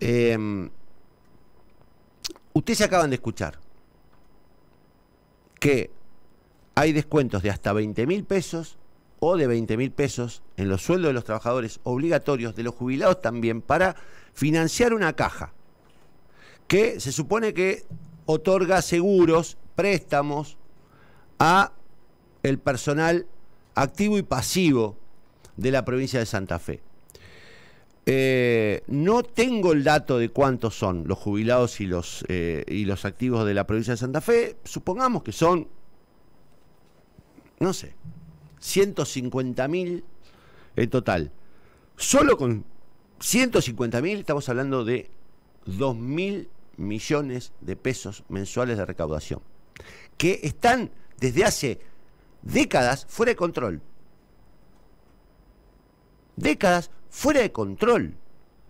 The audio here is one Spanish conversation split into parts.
Em, ustedes acaban de escuchar que hay descuentos de hasta 20 mil pesos o de 20 mil pesos en los sueldos de los trabajadores obligatorios, de los jubilados también, para financiar una caja que se supone que otorga seguros, préstamos a el personal activo y pasivo de la provincia de Santa Fe. Eh, no tengo el dato de cuántos son los jubilados y los, eh, y los activos de la provincia de Santa Fe. Supongamos que son, no sé, 150 mil en total. Solo con 150 mil estamos hablando de 2 mil millones de pesos mensuales de recaudación, que están desde hace décadas fuera de control. Décadas fuera de control.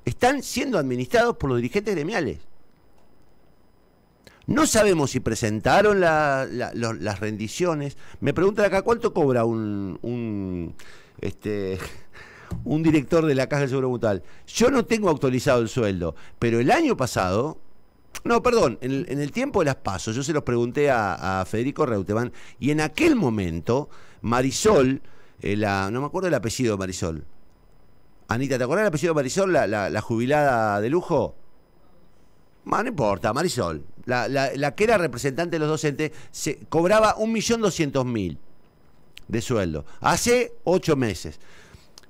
Están siendo administrados por los dirigentes gremiales. No sabemos si presentaron las rendiciones. Me preguntan acá cuánto cobra un, este, un director de la Caja del Seguro Mutual. Yo no tengo actualizado el sueldo, pero el año pasado, no, perdón, en, el tiempo de las pasos, yo se los pregunté a, Federico Reutemann y en aquel momento Marisol, eh, no me acuerdo el apellido de Marisol, Anita, ¿te acordás del apellido de Marisol, la, jubilada de lujo? no importa, Marisol. La, que era representante de los docentes se cobraba 1.200.000 de sueldo. Hace ocho meses.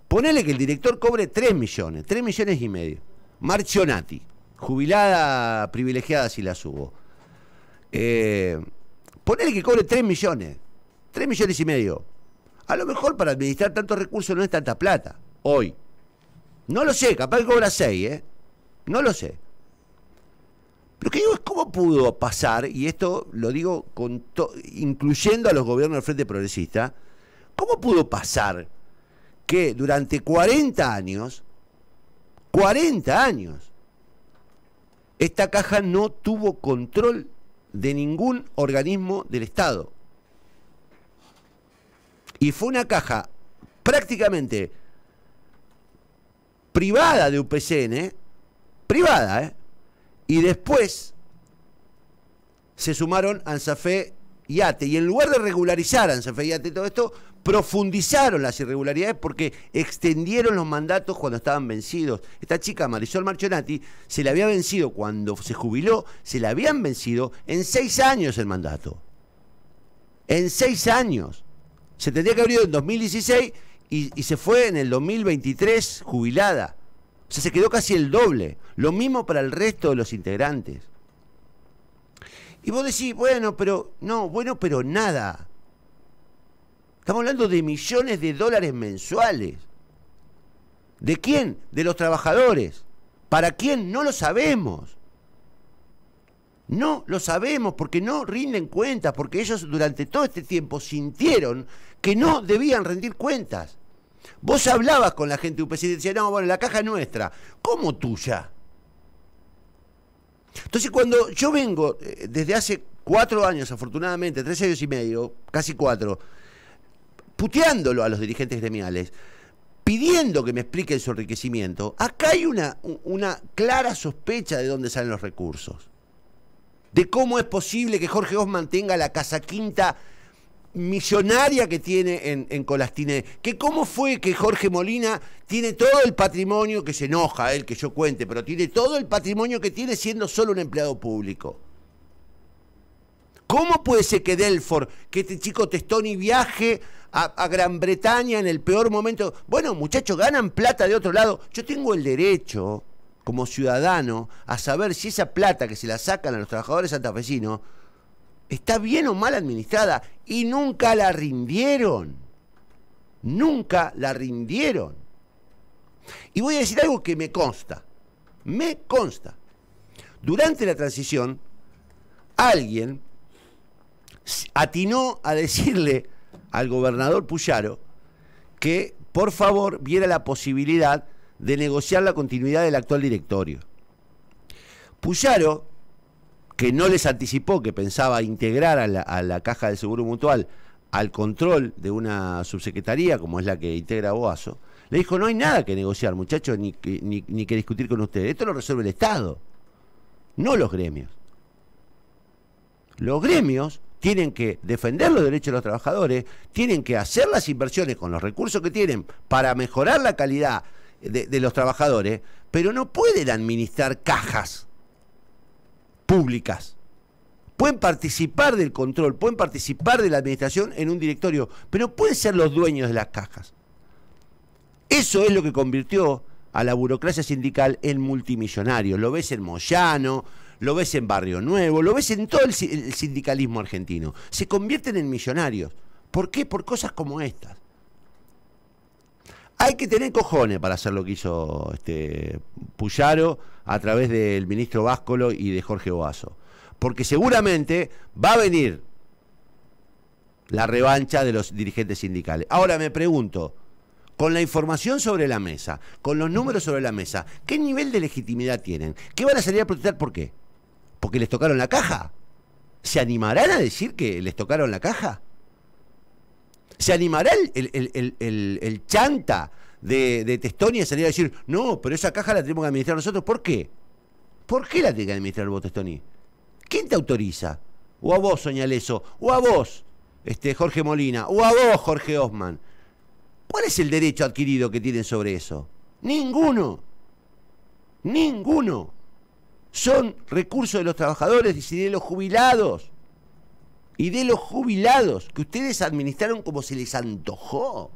Ponele que el director cobre 3 millones, 3 millones y medio. Marcionati, jubilada privilegiada si la subo. Eh, ponele que cobre 3 millones, 3 millones y medio. A lo mejor para administrar tantos recursos no es tanta plata, hoy. No lo sé, capaz que cobra 6, ¿eh? No lo sé. Pero que digo es cómo pudo pasar, y esto lo digo incluyendo a los gobiernos del Frente Progresista, ¿cómo pudo pasar que durante 40 años, 40 años, esta caja no tuvo control de ningún organismo del Estado? Y fue una caja prácticamente privada de UPCN, ¿eh? privada, ¿eh? y después se sumaron ANSAFE y ATE. Y en lugar de regularizar ANSAFE y ATE todo esto, profundizaron las irregularidades porque extendieron los mandatos cuando estaban vencidos. Esta chica, Marisol Marchionati, se le había vencido cuando se jubiló, se le habían vencido en seis años el mandato. En seis años. Se tendría que abrir en 2016 y, se fue en el 2023 jubilada. O sea, se quedó casi el doble. Lo mismo para el resto de los integrantes. Y vos decís, bueno, pero no, bueno, pero nada. Estamos hablando de millones de dólares mensuales. ¿De quién? De los trabajadores. ¿Para quién? No lo sabemos. No lo sabemos porque no rinden cuentas, porque ellos durante todo este tiempo sintieron que no debían rendir cuentas. Vos hablabas con la gente de UPC y decías, no, bueno, la caja es nuestra. ¿Cómo tuya? Entonces cuando yo vengo, eh, desde hace cuatro años afortunadamente, tres años y medio, casi cuatro, puteándolo a los dirigentes gremiales, pidiendo que me expliquen su enriquecimiento, acá hay una, una clara sospecha de dónde salen los recursos de cómo es posible que Jorge Goss mantenga la casa quinta millonaria que tiene en, en Colastine, que cómo fue que Jorge Molina tiene todo el patrimonio, que se enoja él que yo cuente, pero tiene todo el patrimonio que tiene siendo solo un empleado público. ¿Cómo puede ser que Delford, que este chico Testoni viaje a, a, Gran Bretaña en el peor momento? Bueno, muchachos, ganan plata de otro lado. Yo tengo el derecho como ciudadano a saber si esa plata que se la sacan a los trabajadores santafesinos está bien o mal administrada y nunca la rindieron. Nunca la rindieron. Y voy a decir algo que me consta. Me consta. Durante la transición, alguien atinó a decirle al gobernador Puyaro que por favor viera la posibilidad de negociar la continuidad del actual directorio. Puyaro, que no les anticipó que pensaba integrar a la, caja del Seguro Mutual al control de una subsecretaría como es la que integra Boazo, le dijo, no hay nada que negociar, muchachos, ni, ni que discutir con ustedes. Esto lo resuelve el Estado, no los gremios. Los gremios tienen que defender los derechos de los trabajadores, tienen que hacer las inversiones con los recursos que tienen para mejorar la calidad de, los trabajadores, pero no pueden administrar cajas públicas. Pueden participar del control, pueden participar de la administración en un directorio, pero pueden ser los dueños de las cajas. Eso es lo que convirtió a la burocracia sindical en multimillonario. Lo ves en Moyano, lo ves en Barrio Nuevo, lo ves en todo el sindicalismo argentino. Se convierten en millonarios. ¿Por qué? Por cosas como estas. Hay que tener cojones para hacer lo que hizo este Puyaro a través del ministro Váscolo y de Jorge Boazo. Porque seguramente va a venir la revancha de los dirigentes sindicales. Ahora me pregunto, con la información sobre la mesa, con los números sobre la mesa, ¿qué nivel de legitimidad tienen? ¿Qué van a salir a protestar por qué? ¿Porque les tocaron la caja? ¿Se animarán a decir que les tocaron la caja? ¿Se animará el, chanta de, de Testoni a salir a decir, no, pero esa caja la tenemos que administrar nosotros? ¿Por qué? ¿Por qué la tiene que administrar vos, Testoni? ¿Quién te autoriza? O a vos, Soñaleso, O a vos, este, Jorge Molina. O a vos, Jorge Osman. ¿Cuál es el derecho adquirido que tienen sobre eso? Ninguno. Ninguno. Son recursos de los trabajadores y de los jubilados y de los jubilados que ustedes administraron como se les antojó.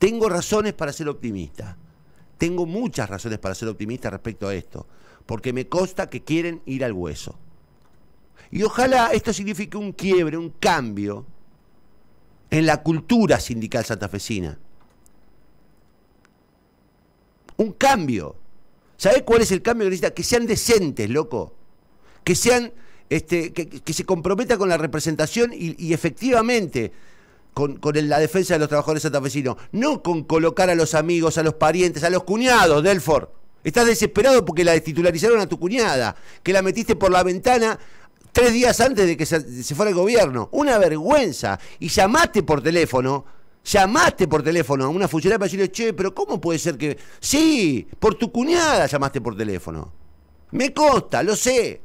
Tengo razones para ser optimista. Tengo muchas razones para ser optimista respecto a esto, porque me consta que quieren ir al hueso. Y ojalá esto signifique un quiebre, un cambio en la cultura sindical santafesina. Un cambio. ¿Sabés cuál es el cambio que necesita? Que sean decentes, loco. Que sean este, que, se comprometa con la representación y, efectivamente con, la defensa de los trabajadores santafesinos, no con colocar a los amigos, a los parientes, a los cuñados, Delfor Estás desesperado porque la destitularizaron a tu cuñada, que la metiste por la ventana tres días antes de que se, fuera el gobierno. Una vergüenza. Y llamaste por teléfono llamaste por teléfono a una funcionaria para decirle, che, pero ¿cómo puede ser que...? Sí, por tu cuñada llamaste por teléfono. Me consta, lo sé.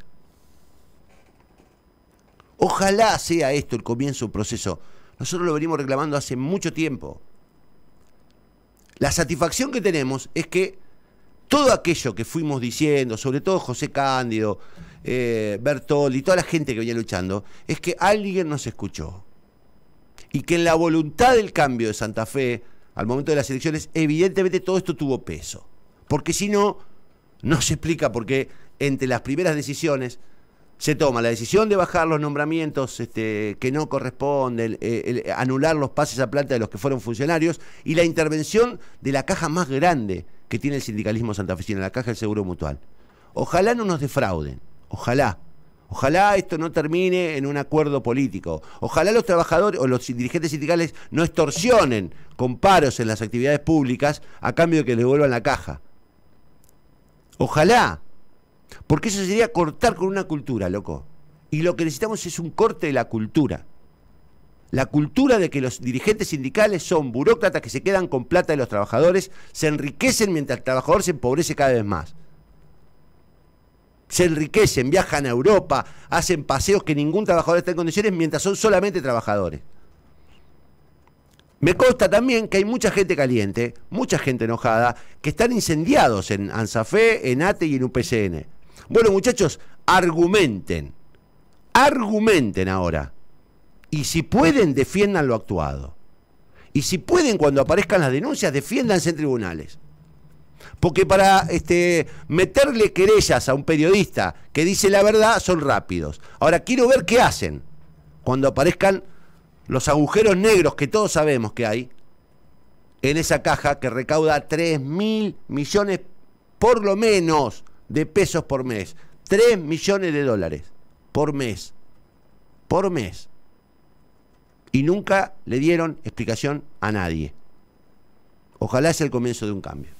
Ojalá sea esto el comienzo de un proceso. Nosotros lo venimos reclamando hace mucho tiempo. La satisfacción que tenemos es que todo aquello que fuimos diciendo, sobre todo José Cándido, eh, Bertoldi, y toda la gente que venía luchando, es que alguien nos escuchó. Y que en la voluntad del cambio de Santa Fe, al momento de las elecciones, evidentemente todo esto tuvo peso. Porque si no, no se explica por qué entre las primeras decisiones se toma la decisión de bajar los nombramientos este, que no corresponden, eh, anular los pases a planta de los que fueron funcionarios y la intervención de la caja más grande que tiene el sindicalismo Santa Oficina, la caja del Seguro Mutual. Ojalá no nos defrauden, ojalá. Ojalá esto no termine en un acuerdo político. Ojalá los trabajadores o los dirigentes sindicales no extorsionen con paros en las actividades públicas a cambio de que les devuelvan la caja. Ojalá porque eso sería cortar con una cultura, loco. Y lo que necesitamos es un corte de la cultura. La cultura de que los dirigentes sindicales son burócratas que se quedan con plata de los trabajadores, se enriquecen mientras el trabajador se empobrece cada vez más. Se enriquecen, viajan a Europa, hacen paseos que ningún trabajador está en condiciones mientras son solamente trabajadores. Me consta también que hay mucha gente caliente, mucha gente enojada, que están incendiados en ANSAFE, en ATE y en UPCN bueno, muchachos, argumenten. Argumenten ahora. Y si pueden, defiendan lo actuado. Y si pueden, cuando aparezcan las denuncias, defiéndanse en tribunales. Porque para este, meterle querellas a un periodista que dice la verdad son rápidos. Ahora quiero ver qué hacen cuando aparezcan los agujeros negros que todos sabemos que hay en esa caja que recauda 3 mil millones por lo menos de pesos por mes. 3 millones de dólares por mes. Por mes. Y nunca le dieron explicación a nadie. Ojalá sea el comienzo de un cambio.